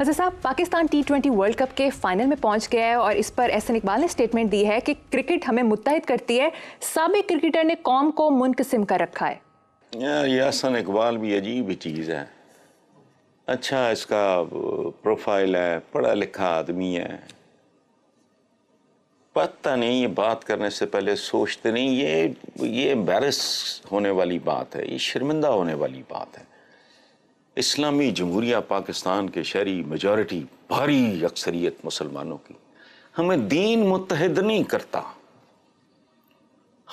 हजर साहब Pakistan T twenty world cup के फाइनल में पहुंच गया है और इस पर एहसन इकबाल ने स्टेटमेंट दी है कि क्रिकेट हमें मुतहद करती है सबक क्रिकेटर ने कौम को मुनकसम कर रखा है यह एहसन इकबाल भी अजीब चीज़ है अच्छा इसका प्रोफाइल है पढ़ा लिखा आदमी है पता नहीं ये बात करने से पहले सोचते नहीं ये ये एम्बेरस होने वाली बात है ये शर्मिंदा होने वाली बात है इस्लामी जमहूरिया पाकिस्तान के शहरी मेजॉरिटी भारी अक्सरियत मुसलमानों की हमें दीन मुतहद नहीं करता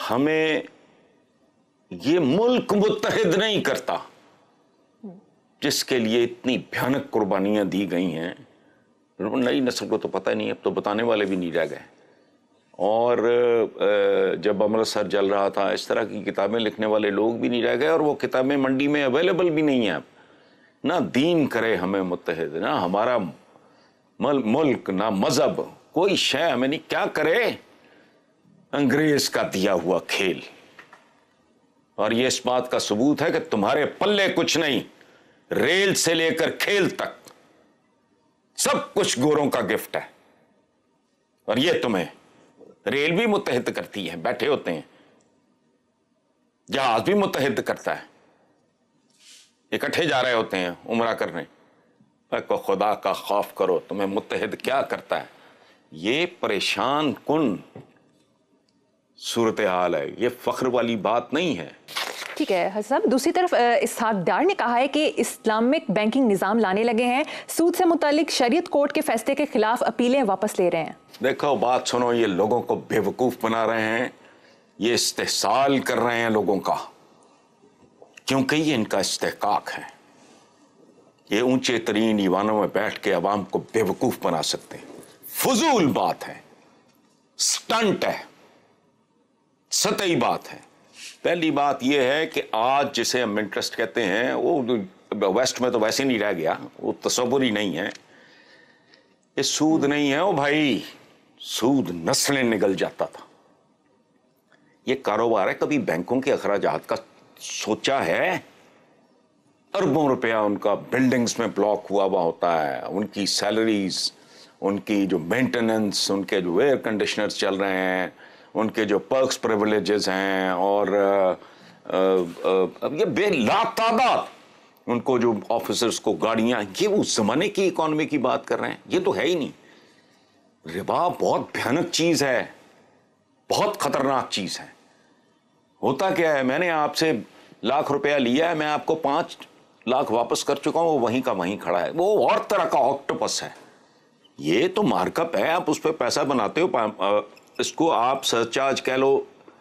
हमें ये मुल्क मुतहद नहीं करता जिसके लिए इतनी भयानक कुर्बानियां दी गई हैं नई नस्ल को तो पता नहीं अब तो बताने वाले भी नहीं रह गए और जब अमृतसर जल रहा था इस तरह की किताबें लिखने वाले लोग भी नहीं रह गए और वो किताबें मंडी में अवेलेबल भी नहीं हैं अब ना दीन करे हमें मुतहद ना हमारा मल, मुल्क ना मज़हब कोई शय हमें नहीं क्या करे अंग्रेज का दिया हुआ खेल और यह इस बात का सबूत है कि तुम्हारे पल्ले कुछ नहीं रेल से लेकर खेल तक सब कुछ गोरों का गिफ्ट है और यह तुम्हें रेल भी मुतहद करती है बैठे होते हैं जहाज भी मुतहद करता है इकट्ठे जा रहे होते हैं उम्र करने को खुदा का खौफ करो तुम्हें मुतहद क्या करता है ये परेशान कन सूरत हाल है ये फ़ख्र वाली बात नहीं है ठीक है हसन साहब दूसरी तरफ डार ने कहा है कि इस्लामिक बैंकिंग निज़ाम लाने लगे हैं सूद से मुतलिक शरीयत कोर्ट के फैसले के खिलाफ अपीलें वापस ले रहे हैं देखो बात सुनो ये लोगों को बेवकूफ़ बना रहे हैं ये इस्तेसाल कर रहे हैं लोगों का क्योंकि ये इनका इस्तेकाक है ये ऊंचे तरीन ईवानों में बैठ के आवाम को बेवकूफ़ बना सकते हैं फजूल बात है स्टंट है सतही बात है पहली बात यह है कि आज जिसे हम इंटरेस्ट कहते हैं वो तो वेस्ट में तो वैसे नहीं रह गया वो तस्वुर ही नहीं है ये सूद नहीं है वो भाई सूद नस्लें निकल जाता था ये कारोबार है कभी बैंकों के अखराज का सोचा है अरबों रुपया उनका बिल्डिंग्स में ब्लॉक हुआ हुआ होता है उनकी सैलरीज उनकी जो मेंटेनेंस उनके जो एयर कंडीशनर्स चल रहे हैं उनके जो पर्क्स प्रिविलेजेस हैं और आ, आ, आ, ये बेलातादाद उनको जो ऑफिसर्स को गाड़ियां ये उस ज़माने की इकोनॉमी की बात कर रहे हैं ये तो है ही नहीं रिबा बहुत भयानक चीज़ है बहुत ख़तरनाक चीज़ है होता क्या है मैंने आपसे लाख रुपया लिया है मैं आपको पांच लाख वापस कर चुका हूं वो वहीं का वहीं खड़ा है वो और तरह का ऑक्टोपस है ये तो मार्कअप है आप उस पर पैसा बनाते हो इसको आप सरचार्ज कह लो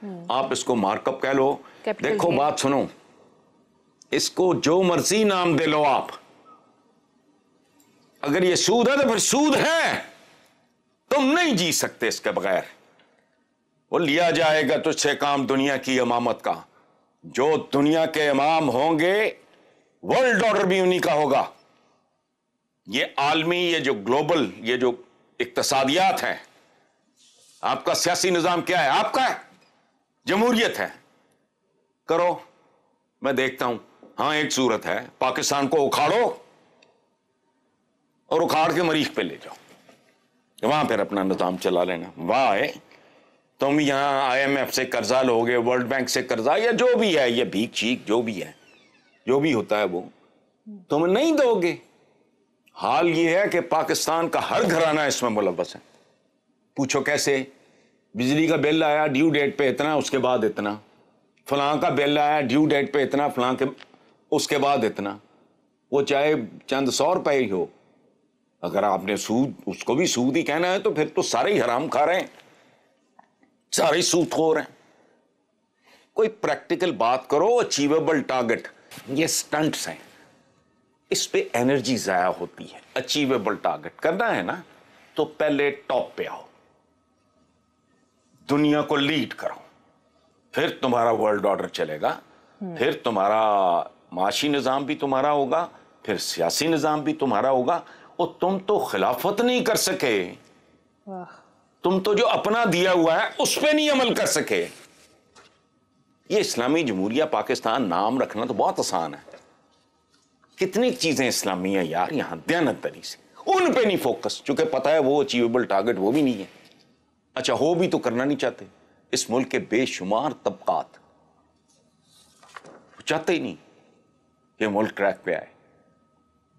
हम्म। आप इसको मार्कअप कह लो देखो बात सुनो इसको जो मर्जी नाम दे लो आप अगर ये सूद है तो फिर सूद है तुम नहीं जी सकते इसके बगैर वो लिया जाएगा तुझसे काम दुनिया की इमामत का जो दुनिया के इमाम होंगे वर्ल्ड ऑर्डर भी उन्हीं का होगा ये आलमी ये जो ग्लोबल ये जो इकतसादियात हैं आपका सियासी निज़ाम क्या है आपका है जमहूरियत है करो मैं देखता हूं हाँ एक सूरत है पाकिस्तान को उखाड़ो और उखाड़ के मरीख पे ले जाओ वहां फिर अपना निज़ाम चला लेना वाह है तुम तो यहाँ आईएमएफ से कर्जा लोगे वर्ल्ड बैंक से कर्जा या जो भी है ये भीख चीख जो भी है जो भी होता है वो तुम तो नहीं दोगे हाल ये है कि पाकिस्तान का हर घराना इसमें मुलवस है पूछो कैसे बिजली का बिल आया ड्यू डेट पे इतना उसके बाद इतना फलां का बिल आया ड्यू डेट पे इतना फलां के उसके बाद इतना वो चाहे चंद सौ रुपए ही हो अगर आपने सूद उसको भी सूद ही कहना है तो फिर तो सारे ही हराम खा रहे हैं सारे सूतखोर हैं कोई प्रैक्टिकल बात करो अचीवेबल टारगेट ये स्टंट्स हैं इस पे एनर्जी ज़ाया होती है अचीवेबल टारगेट करना है ना तो पहले टॉप पे आओ दुनिया को लीड करो फिर तुम्हारा वर्ल्ड ऑर्डर चलेगा हम्म। फिर तुम्हारा माशी निज़ाम भी तुम्हारा होगा फिर सियासी निज़ाम भी तुम्हारा होगा और तुम तो खिलाफत नहीं कर सके तुम तो जो अपना दिया हुआ है उस पर नहीं अमल कर सके ये इस्लामी जमहूरिया पाकिस्तान नाम रखना तो बहुत आसान है कितनी चीजें इस्लामी है यार यहां दयानत से उन पे नहीं फोकस चूंकि पता है वो अचीवेबल टारगेट वो भी नहीं है अच्छा हो भी तो करना नहीं चाहते इस मुल्क के बेशुमार तबकात चाहते ही नहीं कि मुल्क ट्रैक पे आए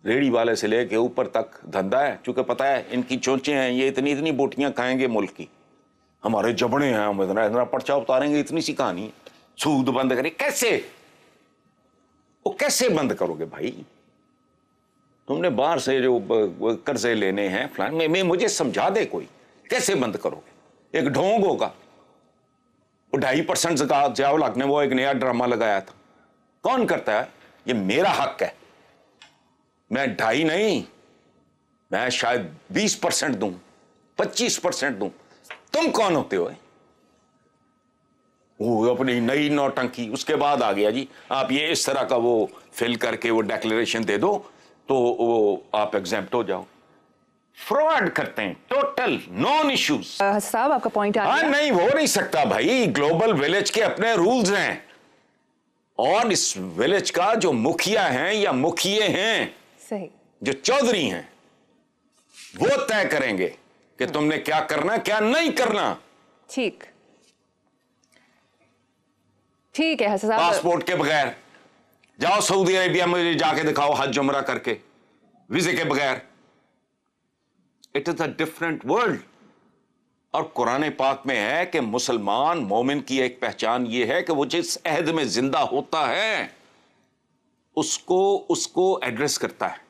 रेड़ी वाले से लेके ऊपर तक धंधा है चूंकि पता है इनकी चोंचे हैं ये इतनी इतनी बोटियां खाएंगे मुल्क की हमारे जबड़े हैं हम इतना इतना पर्चा उतारेंगे इतनी सी कहानी सूद बंद करें कैसे वो कैसे बंद करोगे भाई तुमने बाहर से जो कर्जे लेने हैं फ्लान में, में मुझे समझा दे कोई कैसे बंद करोगे एक ढोंग होगा वो ढाई परसेंट जकात जियाउल हक ने वो एक नया ड्रामा लगाया था कौन करता है ये मेरा हक है मैं ढाई नहीं मैं शायद बीस परसेंट दू पच्चीस परसेंट दू तुम कौन होते हो वो अपनी नई नौटंकी उसके बाद आ गया जी आप ये इस तरह का वो फिल करके वो डेक्लेरेशन दे दो तो वो आप एग्जाम हो जाओ फ्रॉड करते हैं टोटल नॉन इश्यूज साहब आपका पॉइंट हाँ नहीं हो नहीं सकता भाई ग्लोबल विलेज के अपने रूल्स हैं और इस विलेज का जो मुखिया हैं या मुखिए हैं सही जो चौधरी हैं वो तय करेंगे कि हाँ। तुमने क्या करना क्या नहीं करना ठीक ठीक है पासपोर्ट के बगैर जाओ सऊदी अरेबिया में जाके दिखाओ हज जुमरा करके वीजे के बगैर it is a different world और कुरान पाक में है कि मुसलमान मोमिन की एक पहचान यह है कि वो जिस अहद में जिंदा होता है उसको उसको एड्रेस करता है